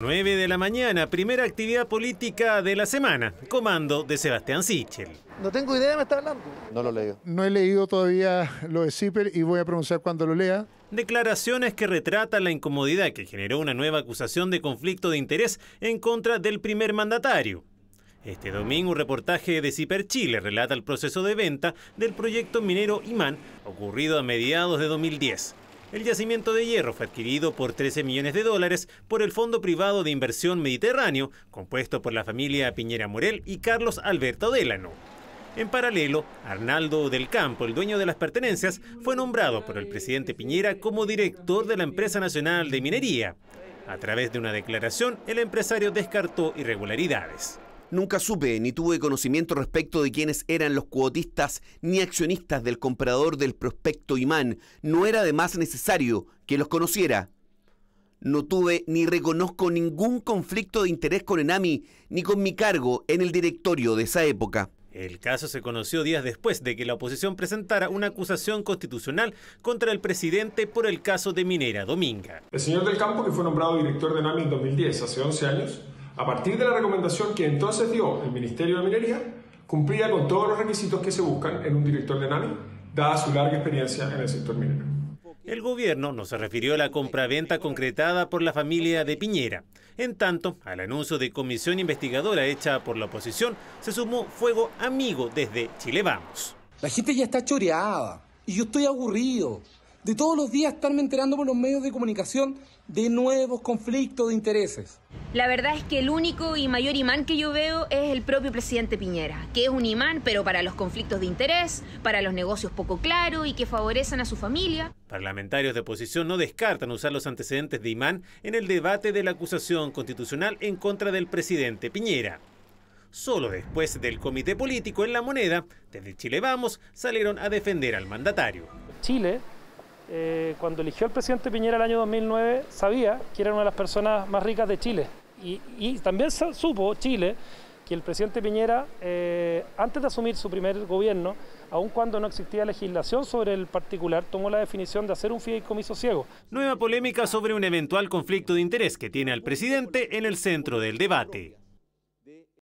9 de la mañana, primera actividad política de la semana, comando de Sebastián Sichel. No tengo idea de me está hablando. No lo leo. No he leído todavía lo de Ciper y voy a pronunciar cuando lo lea. Declaraciones que retratan la incomodidad que generó una nueva acusación de conflicto de interés en contra del primer mandatario. Este domingo un reportaje de Ciper Chile relata el proceso de venta del proyecto minero Imán ocurrido a mediados de 2010. El yacimiento de hierro fue adquirido por 13 millones de dólares por el Fondo Privado de Inversión Mediterráneo, compuesto por la familia Piñera Morel y Carlos Alberto Delano. En paralelo, Arnaldo del Campo, el dueño de las pertenencias, fue nombrado por el presidente Piñera como director de la Empresa Nacional de Minería. A través de una declaración, el empresario descartó irregularidades. Nunca supe ni tuve conocimiento respecto de quiénes eran los cuotistas ni accionistas del comprador del prospecto Imán. No era además necesario que los conociera. No tuve ni reconozco ningún conflicto de interés con Enami ni con mi cargo en el directorio de esa época. El caso se conoció días después de que la oposición presentara una acusación constitucional contra el presidente por el caso de Minera Dominga. El señor del Campo, que fue nombrado director de Enami en 2010, hace 11 años, a partir de la recomendación que entonces dio el Ministerio de Minería, cumplía con todos los requisitos que se buscan en un director de NAMI, dada su larga experiencia en el sector minero. El gobierno no se refirió a la compra-venta concretada por la familia de Piñera. En tanto, al anuncio de comisión investigadora hecha por la oposición, se sumó fuego amigo desde Chile Vamos. La gente ya está choreada y yo estoy aburrido de todos los días estarme enterando por los medios de comunicación de nuevos conflictos de intereses. La verdad es que el único y mayor imán que yo veo es el propio presidente Piñera, que es un imán pero para los conflictos de interés, para los negocios poco claros y que favorecen a su familia. Parlamentarios de oposición no descartan usar los antecedentes de imán en el debate de la acusación constitucional en contra del presidente Piñera. Solo después del comité político en la moneda, desde Chile Vamos salieron a defender al mandatario. Chile eh, cuando eligió al presidente Piñera el año 2009, sabía que era una de las personas más ricas de Chile. Y, también supo Chile que el presidente Piñera, eh, antes de asumir su primer gobierno, aun cuando no existía legislación sobre el particular, tomó la definición de hacer un fideicomiso ciego. Nueva polémica sobre un eventual conflicto de interés que tiene al presidente en el centro del debate.